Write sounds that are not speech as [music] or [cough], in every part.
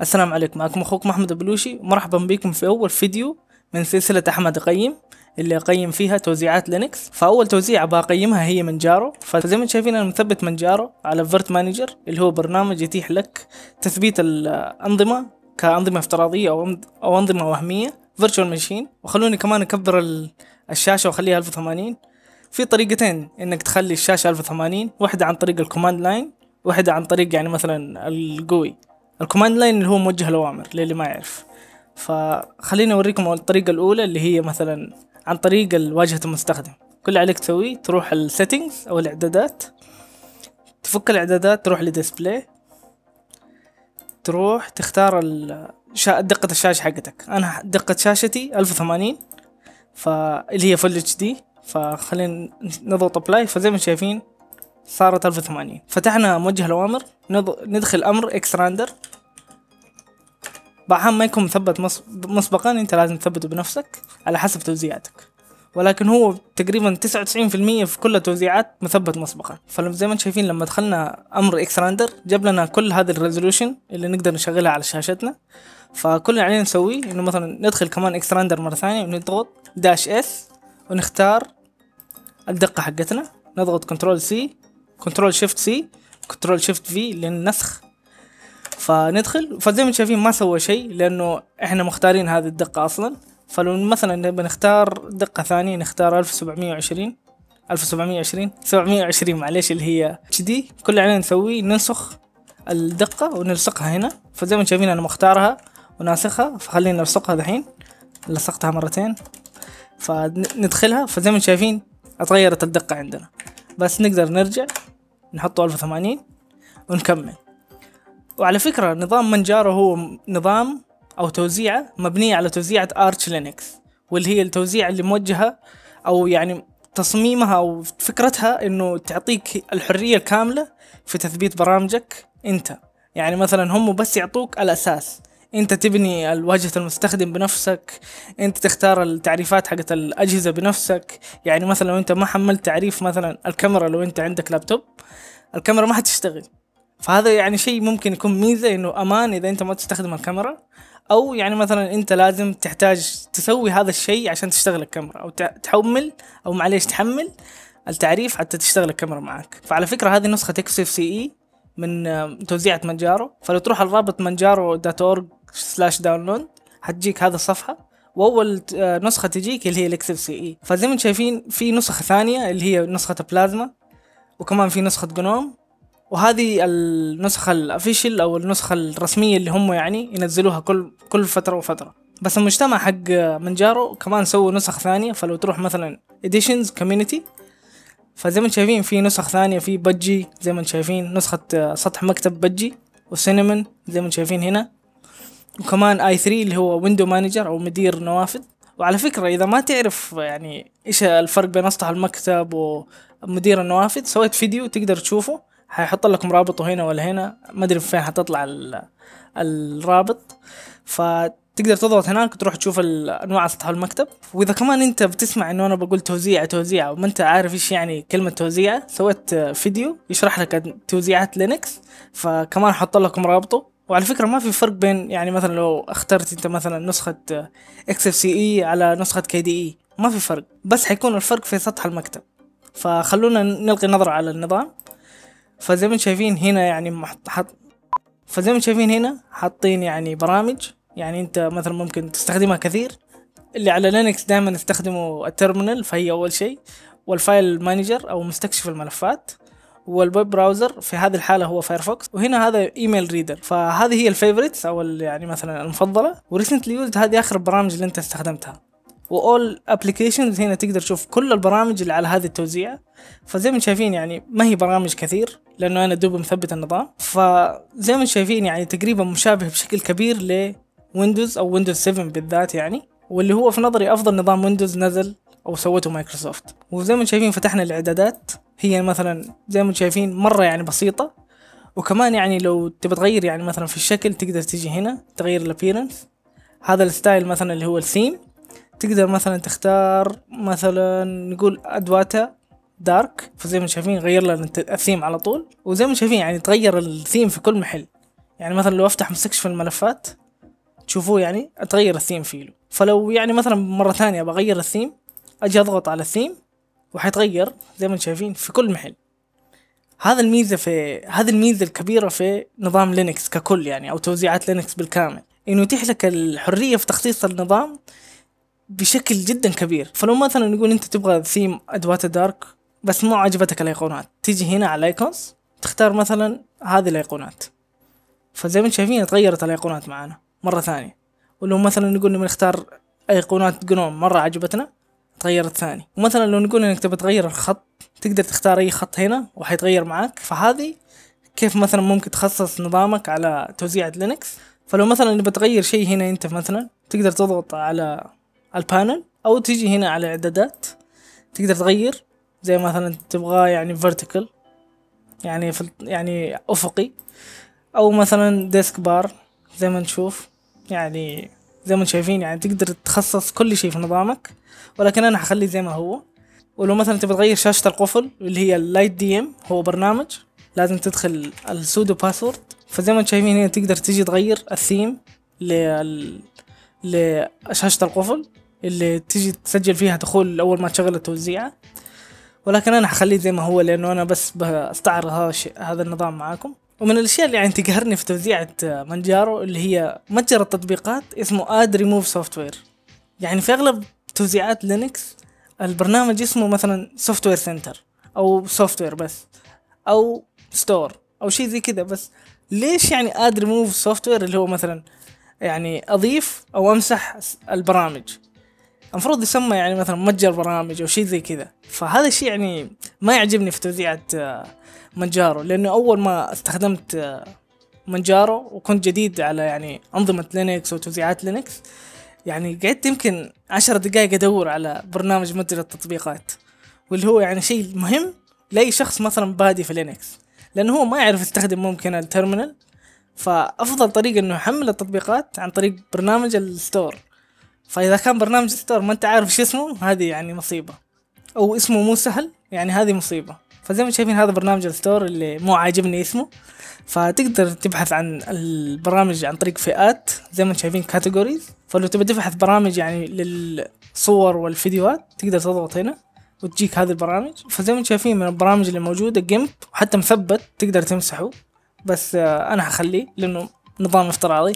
السلام عليكم معكم اخوكم احمد بلوشي مرحبا بكم في اول فيديو من سلسلة احمد اقيم اللي اقيم فيها توزيعات لينكس فاول توزيعة بقيمها هي منجارو فزي ما شايفين انا مثبت منجارو على فيرت مانجر اللي هو برنامج يتيح لك تثبيت الانظمة كانظمة افتراضية او انظمة وهمية فيرتشوال ماشين وخلوني كمان اكبر الشاشة واخليها 1080 في طريقتين انك تخلي الشاشة 1080 واحدة عن طريق الكوماند لاين واحدة عن طريق يعني مثلا القوي الكوماند لاين اللي هو موجه الأوامر للي ما يعرف فخليني أوريكم الطريقة الأولى اللي هي مثلا عن طريق واجهة المستخدم كل اللي عليك تسويه تروح السيتنجز أو الإعدادات تفك الإعدادات تروح لديسبلاي تروح تختار الشا... دقة الشاشة حقتك أنا دقة شاشتي ألف وثمانين فاللي هي فل اتش دي فخلينا نضغط ابلاي فزي ما شايفين صارت 1080 فتحنا موجه الأوامر ندخل أمر راندر بعض ما يكون مثبت مسبقا انت لازم تثبته بنفسك على حسب توزيعاتك ولكن هو تقريبا 99% في كل التوزيعات مثبت مسبقا فزي ما انتم شايفين لما دخلنا امر راندر جاب لنا كل هذه الريزولوشن اللي نقدر نشغلها على شاشتنا فكل اللي علينا نسويه انه مثلا ندخل كمان راندر مره ثانيه ونضغط داش اس ونختار الدقه حقتنا نضغط كنترول سي كنترول شيفت سي كنترول شيفت في للنسخ فندخل فزي ما شايفين ما سوى شيء لانه احنا مختارين هذه الدقة اصلا فلو مثلا بنختار دقة ثانية نختار 1720 1720 720 معليش اللي هي اتش دي كل اللي علينا نسويه ننسخ الدقة ونلصقها هنا فزي ما شايفين انا مختارها وناسخها فخلينا نلصقها الحين لصقتها مرتين فندخلها فزي ما شايفين اتغيرت الدقة عندنا بس نقدر نرجع نحطه 1080 ونكمل وعلى فكرة نظام منجارو هو نظام أو توزيعة مبنية على توزيعة أرش لينكس واللي هي التوزيعة اللي موجهة أو يعني تصميمها أو فكرتها إنه تعطيك الحرية الكاملة في تثبيت برامجك أنت يعني مثلا هم بس يعطوك الأساس انت تبني الواجهة المستخدم بنفسك انت تختار التعريفات حقت الاجهزة بنفسك يعني مثلا لو انت ما حملت تعريف مثلا الكاميرا لو انت عندك لابتوب الكاميرا ما حتشتغل فهذا يعني شيء ممكن يكون ميزة انه امان اذا انت ما تستخدم الكاميرا او يعني مثلا انت لازم تحتاج تسوي هذا الشيء عشان تشتغل الكاميرا او تحمل او معليش تحمل التعريف حتى تشتغل الكاميرا معك فعلى فكرة هذه نسخة اف سي اي من توزيعة منجارو فلو تروح الرابط منجارو دات اورج سلاش داونلود حتجيك هذا الصفحه واول آه، نسخه تجيك اللي هي الاكسل سي اي فزي ما انتم شايفين في نسخه ثانيه اللي هي نسخه بلازما وكمان في نسخه جنوم وهذه النسخه الافيشل او النسخه الرسميه اللي هم يعني ينزلوها كل كل فتره وفتره بس المجتمع حق آه، منجارو كمان سووا نسخ ثانيه فلو تروح مثلا اديشنز كوميونتي فزي ما انتم شايفين في نسخ ثانيه في بجي زي ما انتم شايفين نسخه آه، سطح مكتب بجي وسينمون زي ما انتم شايفين هنا وكمان اي 3 اللي هو ويندو مانجر او مدير نوافذ وعلى فكرة إذا ما تعرف يعني إيش الفرق بين أسطح المكتب ومدير النوافذ سويت فيديو تقدر تشوفه حيحط لكم رابطه هنا ولا هنا ما أدري فين حتطلع الرابط فتقدر تضغط هناك تروح تشوف أنواع أسطح المكتب وإذا كمان أنت بتسمع إنه أنا بقول توزيع توزيع وما أنت عارف إيش يعني كلمة توزيع سويت فيديو يشرح لك توزيعات لينكس فكمان حط لكم رابطه وعلى فكرة ما في فرق بين يعني مثلا لو اخترت انت مثلا نسخة اكس اف سي اي على نسخة كي دي اي ما في فرق بس حيكون الفرق في سطح المكتب فخلونا نلقي نظرة على النظام فزي ما شايفين هنا يعني محط حط فزي ما شايفين هنا حاطين يعني برامج يعني انت مثلا ممكن تستخدمها كثير اللي على لينكس دائما استخدموا التيرمينال فهي اول شيء والفايل مانجر او مستكشف الملفات والويب براوزر في هذه الحاله هو فايرفوكس وهنا هذا ايميل ريدر فهذه هي الفيفوريتس او يعني مثلا المفضله وريسنتلي يوزد هذه اخر البرامج اللي انت استخدمتها واول ابلكيشنز هنا تقدر تشوف كل البرامج اللي على هذه التوزيع فزي ما شايفين يعني ما هي برامج كثير لانه انا دوب مثبت النظام فزي ما شايفين يعني تقريبا مشابه بشكل كبير لويندوز او ويندوز 7 بالذات يعني واللي هو في نظري افضل نظام ويندوز نزل او سوته مايكروسوفت وزي ما شايفين فتحنا الاعدادات هي مثلا زي ما انتم شايفين مره يعني بسيطه وكمان يعني لو تبي تغير يعني مثلا في الشكل تقدر تجي هنا تغير الابيرنس هذا الستايل مثلا اللي هو الثيم تقدر مثلا تختار مثلا نقول ادواتا دارك فزي ما شايفين غير لنا الثيم على طول وزي ما شايفين يعني تغير الثيم في كل محل يعني مثلا لو افتح مستكشف الملفات تشوفوه يعني اتغير الثيم فيه فلو يعني مثلا مرة ثانية بغير الثيم اجي اضغط على الثيم وحيتغير زي ما انتم شايفين في كل محل هذا الميزة في هذه الميزة الكبيرة في نظام لينكس ككل يعني أو توزيعات لينكس بالكامل إنه يتيح لك الحرية في تخصيص النظام بشكل جدا كبير فلو مثلا نقول أنت تبغى ثيم أدوات دارك بس مو عجبتك الأيقونات تيجي هنا على الايكونز تختار مثلا هذه الأيقونات فزي ما انتم شايفين تغيرت الأيقونات معانا مرة ثانية ولو مثلا نقول نبغى نختار أيقونات جنوم مرة عجبتنا تغير الثاني ومثلا لو نقول انك تبي تغير الخط تقدر تختار اي خط هنا وحيتغير معاك فهذه كيف مثلا ممكن تخصص نظامك على توزيعة لينكس فلو مثلا نبي تغير شيء هنا انت مثلا تقدر تضغط على البانل او تيجي هنا على اعدادات تقدر تغير زي مثلا تبغاه يعني فيرتيكال يعني في يعني افقي او مثلا ديسك بار زي ما نشوف يعني زي ما شايفين يعني تقدر تخصص كل شيء في نظامك ولكن انا هخليه زي ما هو ولو مثلا تبي تغير شاشة القفل اللي هي اللايت دي ام هو برنامج لازم تدخل السودو باسورد فزي ما شايفين هنا تقدر تيجي تغير الثيم لل لشاشة القفل اللي تيجي تسجل فيها دخول أول ما تشغل التوزيعة ولكن أنا هخليه زي ما هو لأنه أنا بس بستعرض هذا الشيء هذا النظام معاكم ومن الاشياء اللي يعني تقهرني في توزيعة مانجارو اللي هي متجر التطبيقات اسمه اد ريموف سوفت وير يعني في اغلب توزيعات لينكس البرنامج اسمه مثلا سوفت وير سنتر او سوفت وير بس او ستور او شيء زي كذا بس ليش يعني اد ريموف سوفت وير اللي هو مثلا يعني اضيف او امسح البرامج المفروض يسمى يعني مثلا متجر برامج او شيء زي كذا فهذا الشيء يعني ما يعجبني في توزيعة آه، منجارو لانه اول ما استخدمت آه، منجارو وكنت جديد على يعني انظمة لينكس وتوزيعات لينكس يعني قعدت يمكن عشر دقائق ادور على برنامج متجر التطبيقات واللي هو يعني شيء مهم لاي شخص مثلا بادي في لينكس لانه هو ما يعرف يستخدم ممكن الترمينال فافضل طريقه انه يحمل التطبيقات عن طريق برنامج الستور فاذا كان برنامج الستور ما انت عارف شو اسمه هذه يعني مصيبه او اسمه مو سهل يعني هذه مصيبه فزي ما شايفين هذا برنامج الستور اللي مو عاجبني اسمه فتقدر تبحث عن البرامج عن طريق فئات زي ما شايفين كاتيجوريز فلو تبي تبحث برامج يعني للصور والفيديوهات تقدر تضغط هنا وتجيك هذه البرامج فزي ما شايفين من البرامج اللي موجوده جيمب وحتى مثبت تقدر تمسحه بس آه، انا هخليه لانه نظام افتراضي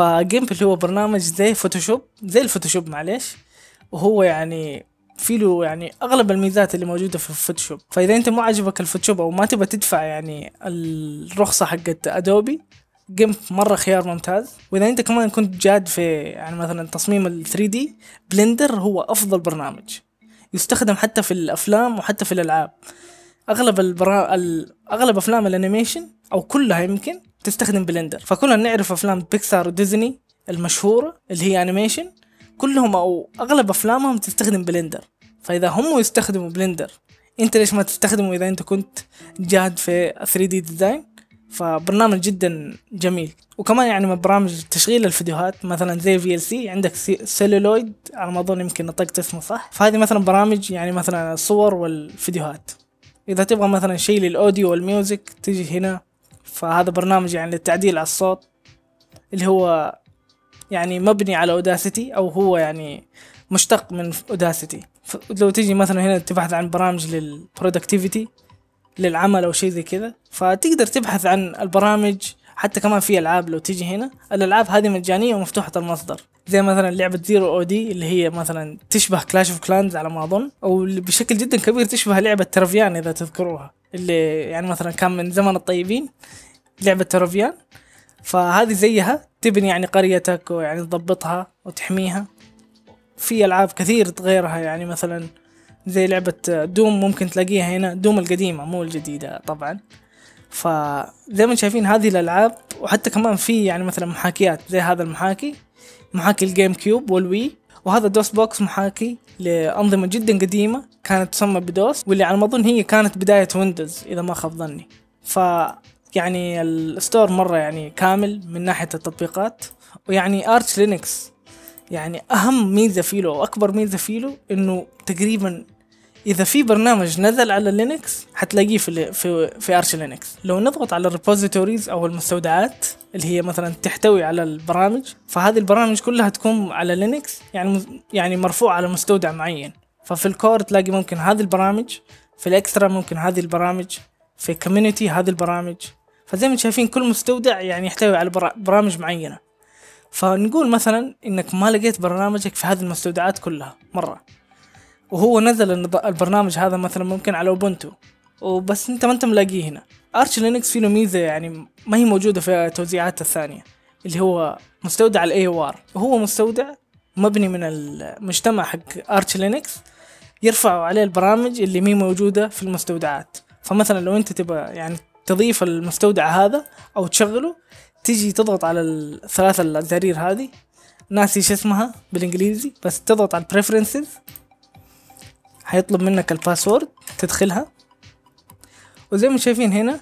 اللي هو برنامج زي فوتوشوب زي الفوتوشوب معليش وهو يعني في له يعني اغلب الميزات اللي موجوده في الفوتوشوب فاذا انت مو عاجبك الفوتوشوب او ما تبغى تدفع يعني الرخصه حقت ادوبي جيمب مره خيار ممتاز واذا انت كمان كنت جاد في يعني مثلا تصميم ال 3 دي بلندر هو افضل برنامج يستخدم حتى في الافلام وحتى في الالعاب اغلب البرا... اغلب افلام الانيميشن او كلها يمكن تستخدم بلندر فكلنا نعرف افلام بيكسار وديزني المشهوره اللي هي انيميشن كلهم او اغلب افلامهم تستخدم بلندر فاذا هم يستخدموا بلندر انت ليش ما تستخدمه اذا انت كنت جاد في 3 دي ديزاين فبرنامج جدا جميل وكمان يعني من برامج تشغيل الفيديوهات مثلا زي في ال سي عندك سيلولويد على ما اظن يمكن نطقت اسمه صح فهذه مثلا برامج يعني مثلا الصور والفيديوهات اذا تبغى مثلا شيء للاوديو والميوزك تجي هنا فهذا برنامج يعني للتعديل على الصوت اللي هو يعني مبني على اوداسيتي او هو يعني مشتق من اوداسيتي لو تجي مثلا هنا تبحث عن برامج للبرودكتيفيتي للعمل او شيء زي كذا فتقدر تبحث عن البرامج حتى كمان في العاب لو تيجي هنا الالعاب هذه مجانيه ومفتوحه المصدر زي مثلا لعبه زيرو او دي اللي هي مثلا تشبه كلاش اوف كلانز على ما اظن او بشكل جدا كبير تشبه لعبه ترفيان اذا تذكروها اللي يعني مثلا كان من زمن الطيبين لعبه تروفيان فهذه زيها تبني يعني قريتك ويعني تضبطها وتحميها في العاب كثير تغيرها يعني مثلا زي لعبة دوم ممكن تلاقيها هنا دوم القديمة مو الجديدة طبعا فزي ما شايفين هذه الألعاب وحتى كمان في يعني مثلا محاكيات زي هذا المحاكي محاكي الجيم كيوب والوي وهذا دوس بوكس محاكي لأنظمة جدا قديمة كانت تسمى بدوس واللي على ما أظن هي كانت بداية ويندوز إذا ما خاب ظني يعني الستور مرة يعني كامل من ناحية التطبيقات ويعني ارتش لينكس يعني اهم ميزة فيه واكبر ميزة فيه انه تقريبا اذا في برنامج نزل على لينكس حتلاقيه في في في ارش لينكس لو نضغط على الريبوزيتوريز او المستودعات اللي هي مثلا تحتوي على البرامج فهذه البرامج كلها تكون على لينكس يعني يعني مرفوع على مستودع معين ففي الكور تلاقي ممكن هذه البرامج في الاكسترا ممكن هذه البرامج في كوميونتي هذه البرامج فزي ما انتم شايفين كل مستودع يعني يحتوي على برامج معينة فنقول مثلا انك ما لقيت برنامجك في هذه المستودعات كلها مرة وهو نزل البرنامج هذا مثلا ممكن على اوبونتو وبس انت ما انت ملاقيه هنا ارش لينكس فيه له ميزة يعني ما هي موجودة في التوزيعات الثانية اللي هو مستودع الاي او ار وهو مستودع مبني من المجتمع حق ارش لينكس يرفعوا عليه البرامج اللي مي موجودة في المستودعات فمثلا لو انت تبغى يعني تضيف المستودع هذا او تشغله تجي تضغط على الثلاثة الزرير هذه ناسي شو اسمها بالانجليزي بس تضغط على preferences هيطلب منك الباسورد تدخلها وزي ما شايفين هنا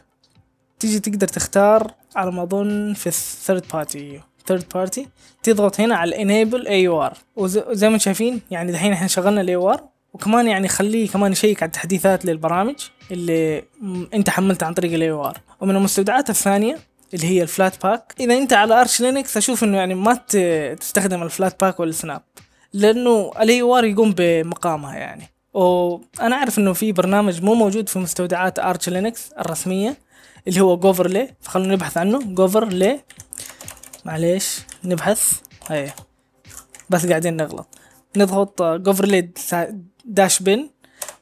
تيجي تقدر تختار على ما اظن في الثيرد بارتي ثيرد بارتي تضغط هنا على enable AUR وزي ما شايفين يعني دحين احنا شغلنا الاي AUR وكمان يعني خليه كمان يشيك على التحديثات للبرامج اللي انت حملتها عن طريق الاي او ار ومن المستودعات الثانيه اللي هي الفلات باك اذا انت على ارش لينكس اشوف انه يعني ما تستخدم الفلات باك والسناب لانه الاي او ار يقوم بمقامها يعني وانا اعرف انه في برنامج مو موجود في مستودعات ارش لينكس الرسميه اللي هو جوفرلي فخلونا نبحث عنه جوفرلي معليش نبحث هي بس قاعدين نغلط نضغط جوفرلي داش بن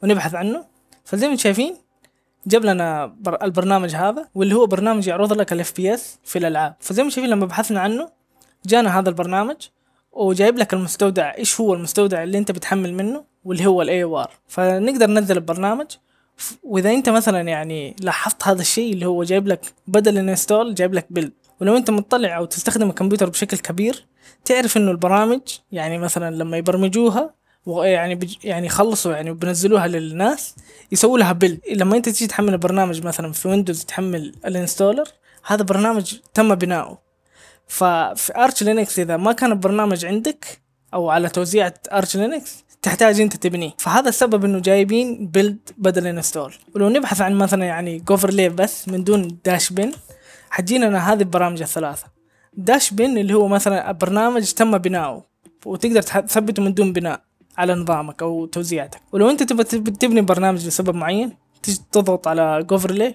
ونبحث عنه فزي ما انتم شايفين جاب لنا البرنامج هذا واللي هو برنامج يعرض لك الاف بي اس في الالعاب فزي ما شايفين لما بحثنا عنه جانا هذا البرنامج وجايب لك المستودع ايش هو المستودع اللي انت بتحمل منه واللي هو الاي ار فنقدر ننزل البرنامج واذا انت مثلا يعني لاحظت هذا الشيء اللي هو جايب لك بدل الانستول جايب لك بيلد ولو انت مطلع او تستخدم الكمبيوتر بشكل كبير تعرف انه البرامج يعني مثلا لما يبرمجوها ويعني بج... يعني خلصوا يعني بنزلوها للناس يسووا لها بيلد لما انت تيجي تحمل البرنامج مثلا في ويندوز تحمل الانستولر هذا برنامج تم بناؤه ففي ارش لينكس اذا ما كان البرنامج عندك او على توزيعة ارش لينكس تحتاج انت تبنيه فهذا السبب انه جايبين بيلد بدل انستول ولو نبحث عن مثلا يعني جوفر ليف بس من دون داش بن حتجينا هذه البرامج الثلاثة داش بن اللي هو مثلا برنامج تم بناؤه وتقدر تثبته من دون بناء على نظامك او توزيعتك ولو انت تبغى تبني برنامج لسبب معين تجي تضغط على جوفرلي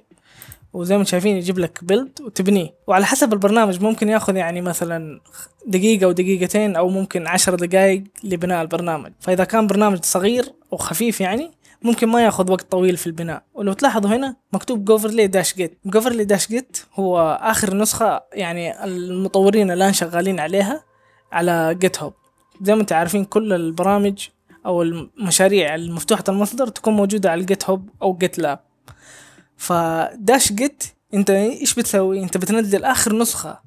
وزي ما شايفين يجيب لك بيلد وتبنيه وعلى حسب البرنامج ممكن ياخذ يعني مثلا دقيقة او دقيقتين او ممكن عشر دقائق لبناء البرنامج فاذا كان برنامج صغير او خفيف يعني ممكن ما ياخذ وقت طويل في البناء ولو تلاحظوا هنا مكتوب جوفرلي داش جيت جوفرلي داش جيت هو اخر نسخة يعني المطورين الان شغالين عليها على جيت هوب زي ما انتم عارفين كل البرامج او المشاريع المفتوحة المصدر تكون موجودة على الجيت هوب او جيت لاب فداش جيت انت ايش بتسوي انت بتنزل اخر نسخة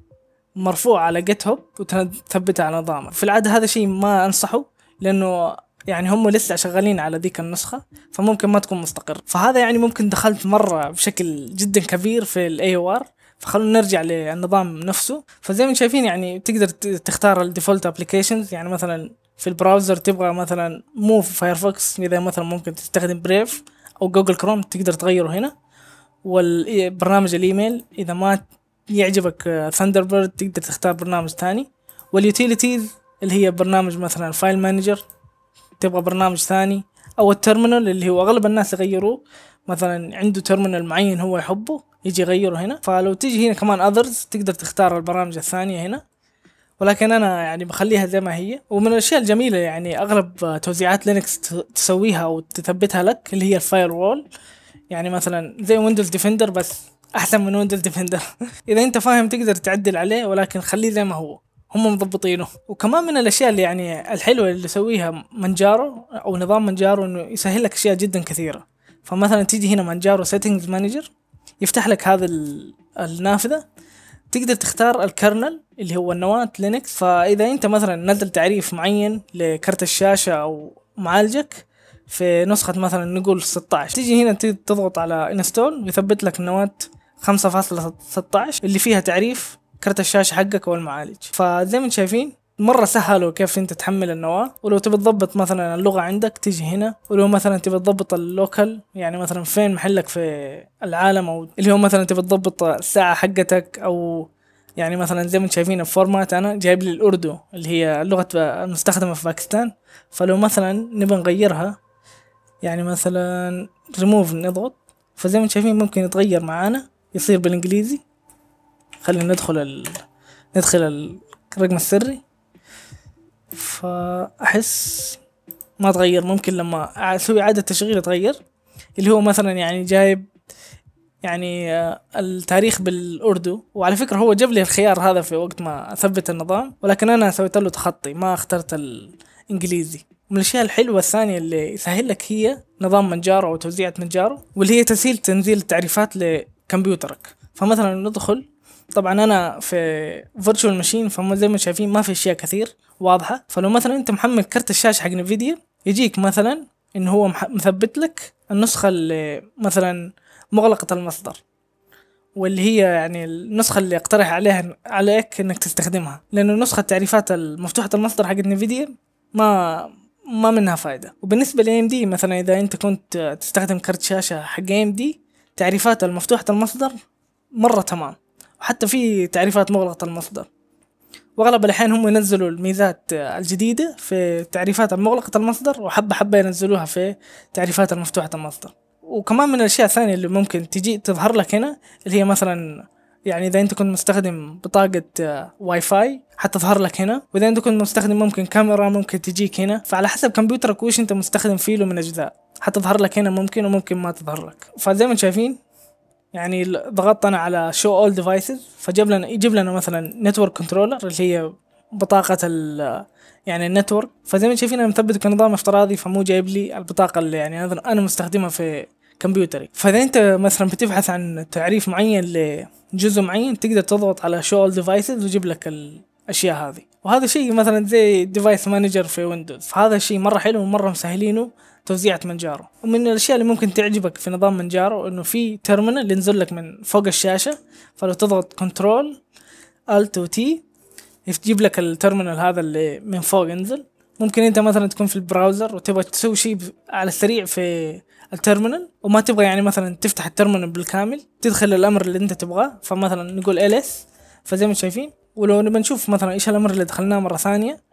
مرفوع على جيت هوب وتثبتها على نظامك في العادة هذا شيء ما انصحه لانه يعني هم لسه شغالين على ذيك النسخة فممكن ما تكون مستقر فهذا يعني ممكن دخلت مرة بشكل جدا كبير في الاي ار فخلونا نرجع للنظام نفسه فزي ما شايفين يعني تقدر تختار الديفولت ابلكيشنز يعني مثلا في البراوزر تبغى مثلا مو في فايرفوكس اذا مثلا ممكن تستخدم بريف او جوجل كروم تقدر تغيره هنا والبرنامج الايميل اذا ما يعجبك ثاندربيرد تقدر تختار برنامج ثاني واليوتيليتيز اللي هي برنامج مثلا فايل مانجر تبغى برنامج ثاني او الترمينال اللي هو اغلب الناس يغيروه مثلا عنده ترمينال معين هو يحبه يجي يغيره هنا فلو تيجي هنا كمان اذرز تقدر تختار البرامج الثانيه هنا ولكن انا يعني بخليها زي ما هي ومن الاشياء الجميله يعني اغلب توزيعات لينكس تسويها او تثبتها لك اللي هي الفاير وول يعني مثلا زي ويندوز ديفندر بس احسن من ويندوز ديفندر [laughs] اذا انت فاهم تقدر تعدل عليه ولكن خليه زي ما هو هم مضبطينه وكمان من الاشياء اللي يعني الحلوه اللي يسويها منجارو او نظام منجارو انه يسهل لك اشياء جدا كثيره فمثلا تيجي هنا منجارو سيتنجز مانجر يفتح لك هذا النافذه تقدر تختار الكرنل اللي هو النواه لينكس فاذا انت مثلا نزل تعريف معين لكرت الشاشه او معالجك في نسخة مثلا نقول 16 تيجي هنا تضغط على انستول ويثبت لك النواة 5.16 اللي فيها تعريف كرت الشاشة حقك والمعالج فزي ما انتم شايفين مره سهلوا كيف انت تحمل النواه ولو تبي تضبط مثلا اللغه عندك تيجي هنا ولو مثلا تبي تضبط اللوكل يعني مثلا فين محلك في العالم او اللي هو مثلا تبي تضبط الساعه حقتك او يعني مثلا زي ما انتم شايفين الفورمات انا جايب لي الاردو اللي هي اللغه المستخدمه في باكستان فلو مثلا نبي نغيرها يعني مثلا ريموف نضغط فزي ما انتم شايفين ممكن يتغير معانا يصير بالانجليزي خلينا ندخل ال... ندخل الرقم السري فأحس ما تغير ممكن لما أسوي إعادة تشغيل تغير اللي هو مثلا يعني جايب يعني آه، التاريخ بالاردو وعلى فكره هو جاب لي الخيار هذا في وقت ما اثبت النظام ولكن انا سويت له تخطي ما اخترت الانجليزي من الاشياء الحلوه الثانيه اللي يسهل لك هي نظام منجارو توزيعه منجارو واللي هي تسهيل تنزيل التعريفات لكمبيوترك فمثلا ندخل طبعا انا في فيرتشوال ماشين زي ما شايفين ما في اشياء كثير واضحه فلو مثلا انت محمل كرت الشاشه حق نفيديا يجيك مثلا ان هو مثبت لك النسخه اللي مثلا مغلقه المصدر واللي هي يعني النسخة اللي اقترح عليها عليك انك تستخدمها لانه نسخة تعريفات المفتوحة المصدر حقت نفيديا ما ما منها فايدة وبالنسبة ل AMD مثلا اذا انت كنت تستخدم كرت شاشة حق AMD تعريفات المفتوحة المصدر مرة تمام وحتى في تعريفات مغلقة المصدر واغلب الاحيان هم ينزلوا الميزات الجديده في تعريفات مغلقه المصدر وحبه حبه ينزلوها في تعريفات المفتوحه المصدر وكمان من الاشياء الثانيه اللي ممكن تجي تظهر لك هنا اللي هي مثلا يعني اذا انت كنت مستخدم بطاقه واي فاي حتظهر لك هنا واذا انت كنت مستخدم ممكن كاميرا ممكن تجيك هنا فعلى حسب كمبيوترك وش انت مستخدم فيه له من اجزاء حتظهر لك هنا ممكن وممكن ما تظهر لك فزي ما شايفين يعني ضغطنا على شو اول ديفايسز فجاب لنا يجيب لنا مثلا نتورك كنترولر اللي هي بطاقة ال يعني النتورك فزي ما شايفين انا مثبت كنظام افتراضي فمو جايب لي البطاقة اللي يعني انا مستخدمها في كمبيوتري فاذا انت مثلا بتبحث عن تعريف معين لجزء معين تقدر تضغط على شو اول ديفايسز ويجيب لك الاشياء هذه وهذا شيء مثلا زي ديفايس مانجر في ويندوز فهذا الشيء مره حلو ومره مسهلينه توزيعة منجارو ومن الأشياء اللي ممكن تعجبك في نظام منجارو إنه في تيرمينال ينزل لك من فوق الشاشة فلو تضغط كنترول الت وتي يجيب لك التيرمينال هذا اللي من فوق ينزل ممكن انت مثلا تكون في البراوزر وتبغى تسوي شيء على السريع في التيرمينال وما تبغى يعني مثلا تفتح التيرمينال بالكامل تدخل الامر اللي انت تبغاه فمثلا نقول ls فزي ما شايفين ولو نبغى نشوف مثلا ايش الامر اللي دخلناه مره ثانيه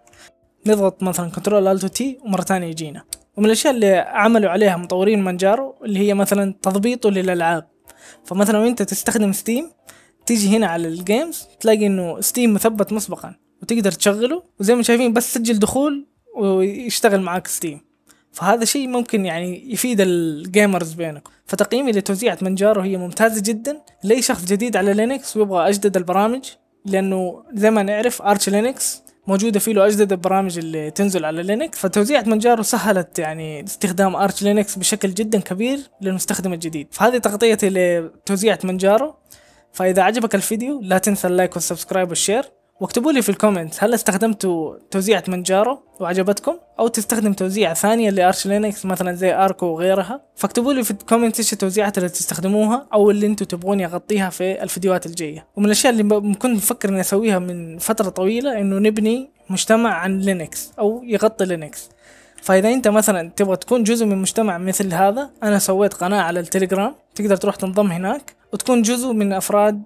نضغط مثلا كنترول الت تي ومره ثانيه يجينا ومن الأشياء اللي عملوا عليها مطورين مانجارو اللي هي مثلا تضبيطه للألعاب فمثلا وانت تستخدم ستيم تيجي هنا على الجيمز تلاقي انه ستيم مثبت مسبقا وتقدر تشغله وزي ما شايفين بس تسجل دخول ويشتغل معاك ستيم فهذا شيء ممكن يعني يفيد الجيمرز بينكم فتقييمي لتوزيعة منجارو هي ممتازة جدا لأي شخص جديد على لينكس ويبغى أجدد البرامج لأنه زي ما نعرف أرش لينكس موجودة فيه له أجدد البرامج اللي تنزل على لينكس فتوزيعة منجارو سهلت يعني استخدام أرش لينكس بشكل جدا كبير للمستخدم الجديد فهذه تغطيتي لتوزيعة منجارو فإذا عجبك الفيديو لا تنسى اللايك والسبسكرايب والشير واكتبوا لي في الكومنت هل استخدمتوا توزيعة منجارو وعجبتكم او تستخدم توزيعة ثانية لارش لينكس مثلا زي اركو وغيرها فاكتبوا لي في الكومنت ايش التوزيعات اللي تستخدموها او اللي انتم تبغوني اغطيها في الفيديوهات الجاية ومن الاشياء اللي كنت مفكر اني اسويها من فترة طويلة انه نبني مجتمع عن لينكس او يغطي لينكس فاذا انت مثلا تبغى تكون جزء من مجتمع مثل هذا انا سويت قناة على التليجرام تقدر تروح تنضم هناك وتكون جزء من افراد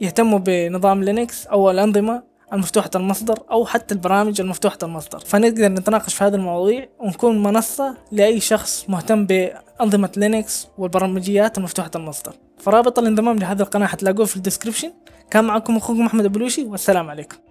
يهتموا بنظام لينكس او الانظمه المفتوحة المصدر أو حتى البرامج المفتوحة المصدر فنقدر نتناقش في هذه المواضيع ونكون منصة لأي شخص مهتم بأنظمة لينكس والبرمجيات المفتوحة المصدر فرابط الانضمام لهذه القناة حتلاقوه في الديسكريبشن كان معكم أخوكم محمد أبلوشي والسلام عليكم